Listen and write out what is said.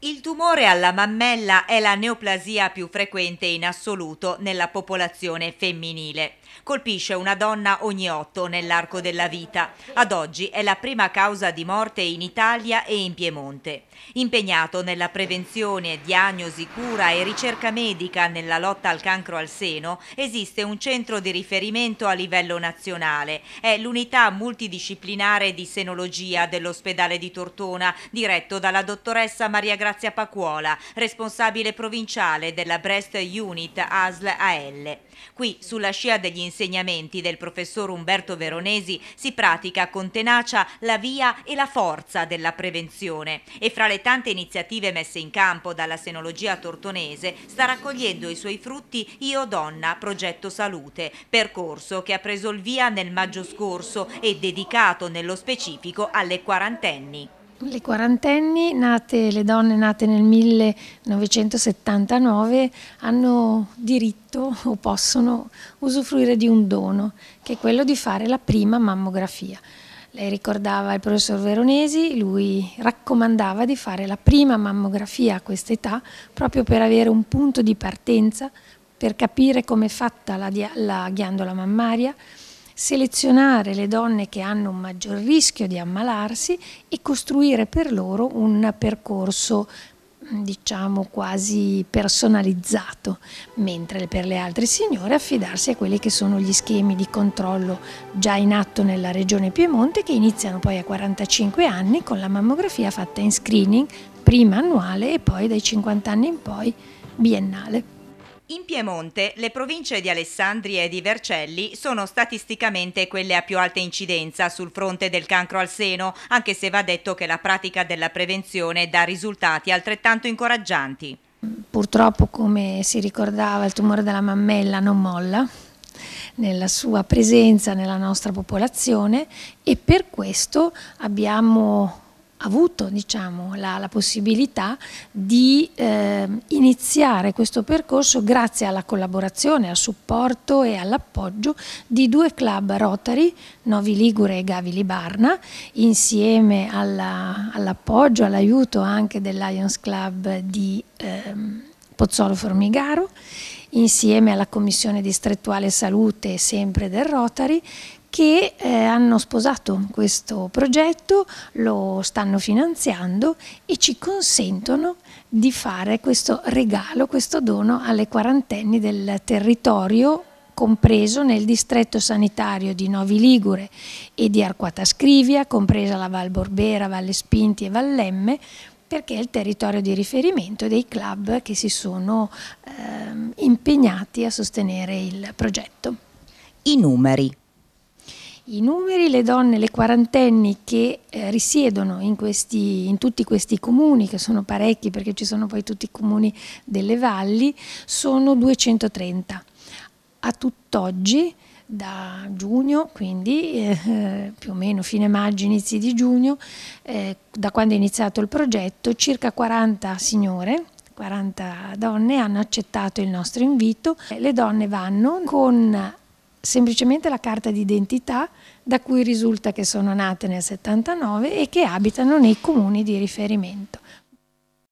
Il tumore alla mammella è la neoplasia più frequente in assoluto nella popolazione femminile. Colpisce una donna ogni otto nell'arco della vita. Ad oggi è la prima causa di morte in Italia e in Piemonte. Impegnato nella prevenzione, diagnosi, cura e ricerca medica nella lotta al cancro al seno, esiste un centro di riferimento a livello nazionale. È l'unità multidisciplinare di senologia dell'ospedale di Tortona, diretto dalla dottoressa Maria Grazia Grazia Pacuola, responsabile provinciale della Brest Unit ASL AL. Qui, sulla scia degli insegnamenti del professor Umberto Veronesi, si pratica con tenacia la via e la forza della prevenzione e fra le tante iniziative messe in campo dalla senologia tortonese sta raccogliendo i suoi frutti Io Donna Progetto Salute, percorso che ha preso il via nel maggio scorso e dedicato nello specifico alle quarantenni. Le quarantenni, nate, le donne nate nel 1979, hanno diritto o possono usufruire di un dono, che è quello di fare la prima mammografia. Lei ricordava il professor Veronesi, lui raccomandava di fare la prima mammografia a questa età, proprio per avere un punto di partenza, per capire come è fatta la, la ghiandola mammaria, selezionare le donne che hanno un maggior rischio di ammalarsi e costruire per loro un percorso mm, diciamo quasi personalizzato, mentre per le altre signore affidarsi a quelli che sono gli schemi di controllo già in atto nella regione Piemonte che iniziano poi a 45 anni con la mammografia fatta in screening prima annuale e poi dai 50 anni in poi biennale. In Piemonte le province di Alessandria e di Vercelli sono statisticamente quelle a più alta incidenza sul fronte del cancro al seno, anche se va detto che la pratica della prevenzione dà risultati altrettanto incoraggianti. Purtroppo, come si ricordava, il tumore della mammella non molla nella sua presenza nella nostra popolazione e per questo abbiamo avuto diciamo, la, la, possibilità di eh, iniziare questo percorso grazie alla collaborazione, al supporto e all'appoggio di due club Rotary, Novi Ligure e Gavi Libarna, insieme all'appoggio, all all'aiuto anche del Lions Club di eh, Pozzolo Formigaro, insieme alla Commissione distrettuale salute sempre del Rotary, che eh, hanno sposato questo progetto, lo stanno finanziando e ci consentono di fare questo regalo, questo dono alle quarantenni del territorio compreso nel distretto sanitario di Novi Ligure e di Arquata Scrivia, compresa la Val Borbera, Valle Spinti e Vallemme, perché è il territorio di riferimento dei club che si sono eh, impegnati a sostenere il progetto. I numeri i numeri, le donne, le quarantenni che eh, risiedono in, questi, in, tutti questi comuni, che sono parecchi perché ci sono poi tutti i comuni delle valli, sono 230. A tutt'oggi, da giugno, quindi eh, più o meno fine maggio, inizi di giugno, eh, da quando è iniziato il progetto, circa 40 signore 40 donne hanno accettato il nostro invito. Le donne vanno con semplicemente la carta d'identità da cui risulta che sono nate nel 79 e che abitano nei comuni di riferimento.